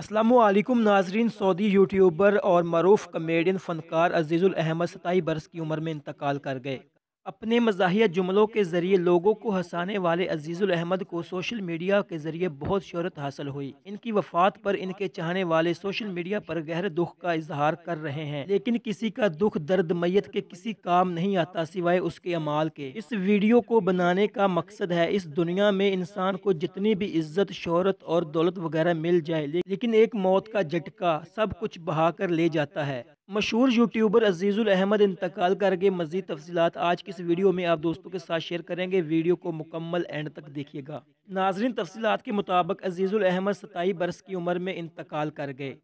असलकुम नाजरीन Saudi YouTuber और मरूफ कमेडियन फ़नकार अजीज़ुल अहमद सताई बरस की उम्र में इंतकाल कर गए अपने मजाहिया जुमलों के ज़रिए लोगों को हंसाने वाले अजीज़ुल अहमद को सोशल मीडिया के ज़रिए बहुत शहरत हासिल हुई इनकी वफात पर इनके चाहने वाले सोशल मीडिया पर गहरे दुख का इजहार कर रहे हैं लेकिन किसी का दुख दर्द मैत के किसी काम नहीं आता सिवाय उसके अमाल के इस वीडियो को बनाने का मकसद है इस दुनिया में इंसान को जितनी भी इज्जत शहरत और दौलत वगैरह मिल जाए लेकिन एक मौत का झटका सब कुछ बहा कर ले जाता है मशहूर यूट्यूबर अजीज़ुल अहमद इंतकाल करके मज़ीद तफसीत आज की इस वीडियो में आप दोस्तों के साथ शेयर करेंगे वीडियो को मुकम्मल एंड तक देखिएगा नाजरीन तफसीत के मुताबिक अजीज़ुल अहमद सताई बरस की उम्र में इंतकाल कर गए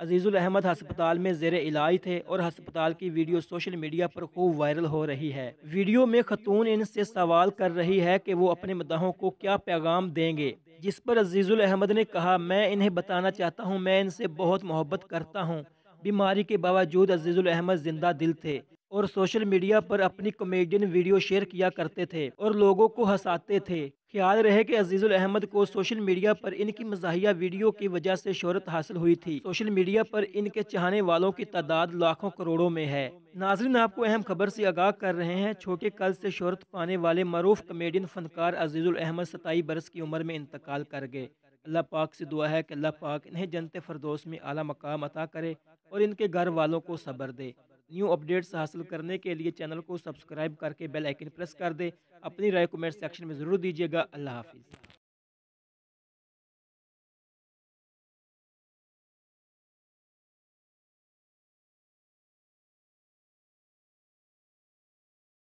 अजीज़ुल अहमद हस्पताल में जेर इलाज थे और हस्पताल की वीडियो सोशल मीडिया पर खूब वायरल हो रही है वीडियो में खतून इनसे सवाल कर रही है कि वो अपने मदाहों को क्या पैगाम देंगे जिस पर अजीज़ुल अहमद ने कहा मैं इन्हें बताना चाहता हूँ मैं इनसे बहुत मोहब्बत करता हूँ बीमारी के बावजूद अजीज़ुल अहमद जिंदा दिल थे और सोशल मीडिया पर अपनी कॉमेडियन वीडियो शेयर किया करते थे और लोगों को हंसाते थे ख्याल रहे कि अजीज़ुल अहमद को सोशल मीडिया पर इनकी मजाहिया वीडियो की वजह से शोहरत हासिल हुई थी सोशल मीडिया पर इनके चाहने वालों की तादाद लाखों करोड़ों में है नाजरीन आपको अहम खबर से आगाह कर रहे हैं छोटे कल से शोहरत पाने वाले मरूफ कमेडियन फनकार अजीज़ुल अहमद सताई बरस की उम्र में इंतकाल कर गए अल्लाह पाक से दुआ है कि अल्लाह पाक इन्हें जनत फरदोस में आला मकाम अता करे और इनके घर वालों को सब्र दे न्यू अपडेट्स हासिल करने के लिए चैनल को सब्सक्राइब करके बेल आइकन प्रेस कर दे अपनी राय कमेंट सेक्शन में ज़रूर दीजिएगा अल्लाह हाफिज़